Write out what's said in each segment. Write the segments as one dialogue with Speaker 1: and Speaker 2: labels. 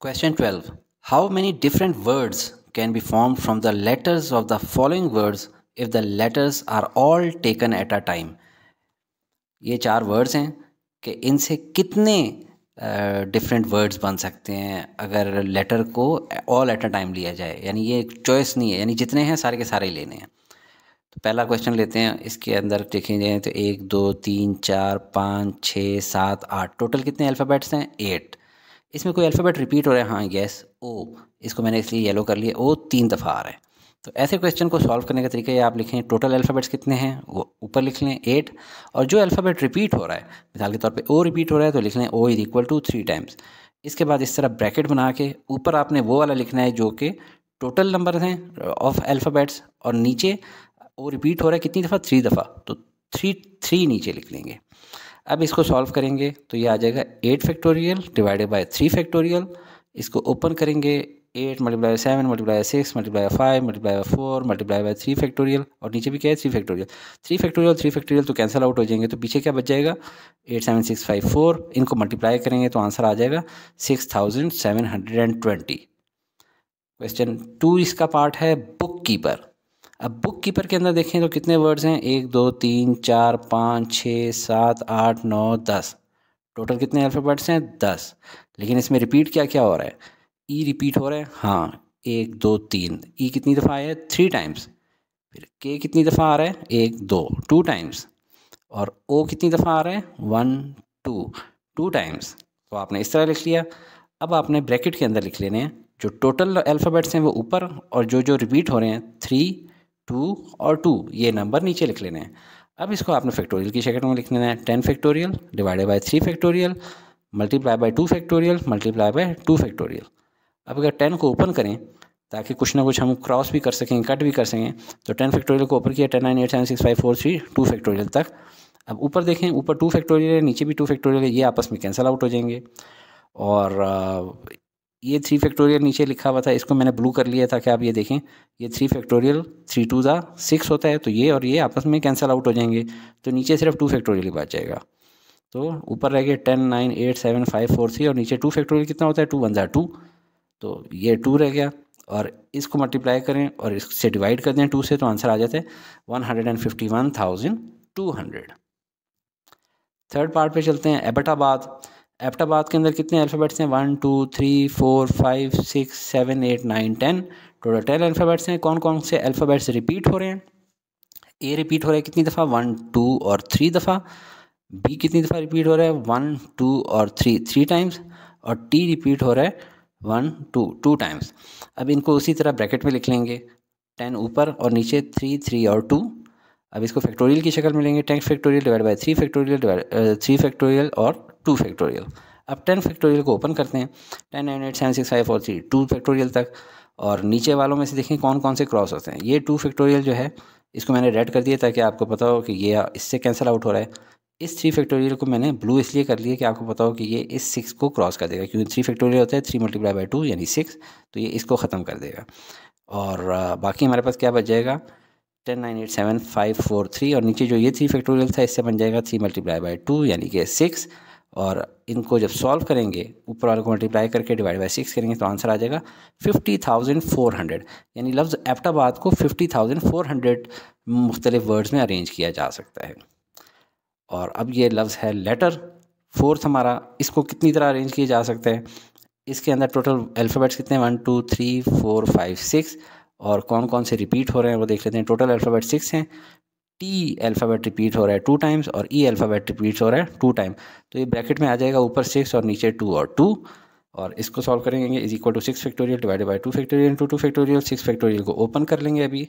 Speaker 1: Question 12. How many different words can be formed from the letters of the following words if the letters are all taken at a time? ये चार words हैं कि इनसे कितने different words बन सकते हैं अगर लेटर को ऑल एट अ टाइम लिया जाए यानी ये एक चॉइस नहीं है यानी जितने हैं सारे के सारे लेने हैं तो पहला क्वेश्चन लेते हैं इसके अंदर देखे जाए तो एक दो तीन चार पाँच छः सात आठ टोटल कितने अल्फ़ाबेट्स हैं एट इसमें कोई अल्फ़ाबेट रिपीट हो रहा है हाँ येस ओ इसको मैंने इसलिए येलो कर लिया ओ तीन दफ़ा आ रहा है तो ऐसे क्वेश्चन को सॉल्व करने का तरीका ये आप लिखें टोटल अल्फ़ाबेट्स कितने हैं वो ऊपर लिख लें एट और जो अल्फ़ाबेट रिपीट हो रहा है मिसाल के तौर पे ओ रिपीट हो रहा है तो लिख लें O is equal to three times इसके बाद इस तरह ब्रैकेट बना के ऊपर आपने वो वाला लिखना है जो कि टोटल नंबर हैं ऑफ अल्फ़ाबेट्स और नीचे ओ रिपीट हो रहा है कितनी दफ़ा थ्री दफ़ा तो थ्री थ्री नीचे लिख लेंगे अब इसको सॉल्व करेंगे तो ये आ जाएगा eight factorial divided by three factorial इसको ओपन करेंगे eight multiply by seven multiply by six multiply by five multiply by four multiply by three factorial और नीचे भी क्या है three factorial three factorial three factorial तो कैंसिल आउट हो जाएंगे तो पीछे क्या बच जाएगा eight seven six five four इनको मल्टीप्लाई करेंगे तो आंसर आ जाएगा six thousand seven hundred and twenty question to इसका पार्ट है बुक कीपर अब बुक कीपर के अंदर देखें तो कितने वर्ड्स हैं एक दो तीन चार पाँच छः सात आठ नौ दस टोटल कितने अल्फ़ाबेट्स हैं दस लेकिन इसमें रिपीट क्या क्या हो रहा है ई e रिपीट हो रहा है हाँ एक दो तीन ई e कितनी दफ़ा आया है थ्री टाइम्स फिर के कितनी दफ़ा आ रहा है एक दो टू टाइम्स और ओ कितनी दफ़ा आ रहा है वन टू टू टाइम्स तो आपने इस तरह लिख लिया अब आपने ब्रैकेट के अंदर लिख लेने हैं जो टोटल अल्फ़ाबेट्स हैं वो ऊपर और जो जो रिपीट हो रहे हैं थ्री टू और टू ये नंबर नीचे लिख लेने हैं अब इसको आपने फैक्टोरियल की शेकेट में लिख लेना है ten factorial divided by three factorial multiply by two factorial multiply by two factorial अब अगर टेन को ओपन करें ताकि कुछ ना कुछ हम क्रॉस भी कर सकें कट भी कर सकें तो टेन फैक्टोरियल को ओपन किया ten nine eight seven six five four three two factorial तक अब ऊपर देखें ऊपर टू फैक्टोरियल है नीचे भी टू फैक्टोरियल है ये आपस में कैंसिल आउट हो जाएंगे और ये थ्री फैक्टोरियल नीचे लिखा हुआ था इसको मैंने ब्लू कर लिया था कि आप ये देखें ये थ्री फैक्टोरियल थ्री टू ज़ा सिक्स होता है तो ये और ये आपस में कैंसिल आउट हो जाएंगे तो नीचे सिर्फ टू फैक्टोरियल ही बच जाएगा तो ऊपर रह गए ten nine eight seven five four three और नीचे टू फैक्टोरियल कितना होता है टू वन ज़ा टू तो ये टू रह गया और इसको मल्टीप्लाई करें और इससे डिवाइड कर दें टू से तो आंसर आ जाता है one hundred and fifty one thousand two hundred third part पे चलते हैं एबटाबाद एफ्टाबाद के अंदर कितने अल्फ़ाबेट्स हैं one two three four five six seven eight nine ten total ten alphabets हैं कौन कौन से अल्फ़ाबेट्स रिपीट हो रहे हैं ए रिपीट हो रहा है कितनी दफ़ा वन टू और थ्री दफ़ा बी कितनी दफ़ा रिपीट हो रहा है वन टू और थ्री थ्री टाइम्स और टी रिपीट हो रहा है वन टू टू टाइम्स अब इनको उसी तरह ब्रैकेट में लिख लेंगे टेन ऊपर और नीचे थ्री थ्री और टू अब इसको फैक्टोरियल की शक्ल में लेंगे ten factorial divide by three factorial three factorial और टू फैक्टोरियल अब टेन फैक्टोरियल को ओपन करते हैं ten nine eight seven six five four three two factorial तक और नीचे वालों में से देखें कौन कौन से क्रॉस होते हैं ये टू फैक्टोरियल जो है इसको मैंने रेड कर दिया ताकि आपको पता हो कि ये इससे कैंसिल आउट हो रहा है इस थ्री फैक्टोरियल को मैंने ब्लू इसलिए कर लिया कि आपको पता हो कि ये इस सिक्स को क्रॉस कर देगा क्योंकि थ्री फैक्टोरियल होता है थ्री मल्टीप्लाई बाई टू यानी सिक्स तो ये इसको ख़त्म कर देगा और बाकी हमारे पास क्या बच जाएगा ten nine eight seven five four three और नीचे जो ये थ्री फैक्टोरियल था इससे बन जाएगा थ्री मल्टीप्लाई बाई टू यानी कि सिक्स और इनको जब सॉल्व करेंगे ऊपर वाले को मल्टीप्लाई करके डिवाइड बाई सिक्स करेंगे तो आंसर आ जाएगा फिफ्टी थाउजेंड फोर हंड्रेड यानी लफ्ज़ एप्टाबाद को फिफ्टी थाउजेंड फोर हंड्रेड मुख्तलिफ वर्ड्स में अरेंज किया जा सकता है और अब ये लफ्ज़ है लेटर फोर्थ हमारा इसको कितनी तरह अरेंज किया जा सकता है इसके अंदर टोटल अल्फ़ाबेट्स कितने one two three four five six और कौन कौन से रिपीट हो रहे हैं वो देख लेते हैं टोटल अल्फ़ाबेट सिक्स हैं टी अल्फ़ाबेट रिपीट हो रहा है टू टाइम्स और ई अल्फ़ाबेट रिपीट हो रहा है टू टाइम तो ये ब्रैकेट में आ जाएगा ऊपर सिक्स और नीचे टू और टू और इसको सॉल्व करेंगे is equal to six factorial divided by two factorial two two factorial six factorial को ओपन कर लेंगे अभी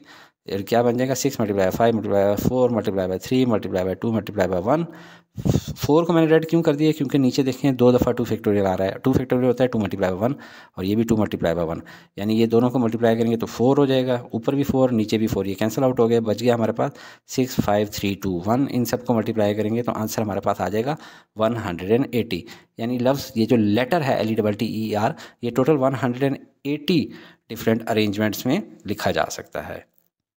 Speaker 1: क्या बन जाएगा six multiply five multiply by four multiply by three multiply by two multiply by one four को मैंने red क्यों कर दिया क्योंकि नीचे देखें दो दफ़ा टू फैक्टोरियल आ रहा है टू फैक्टोरियल होता है टू मल्टीप्लाई वन और ये भी टू मल्टीप्लाई बाय वन यानी ये दोनों को मल्टीप्लाई करेंगे तो फोर हो जाएगा ऊपर भी फोर नीचे भी फोर ये कैंसिल आउट हो गया बच गया हमारे पास six five three two one इन सब को मल्टीप्लाई करेंगे तो आंसर हमारे पास आ जाएगा वन हंड्रेड एंड एटी यानी लव्स ये जो लेटर है L E double T E R ये total one hundred and eighty different arrangements में लिखा जा सकता है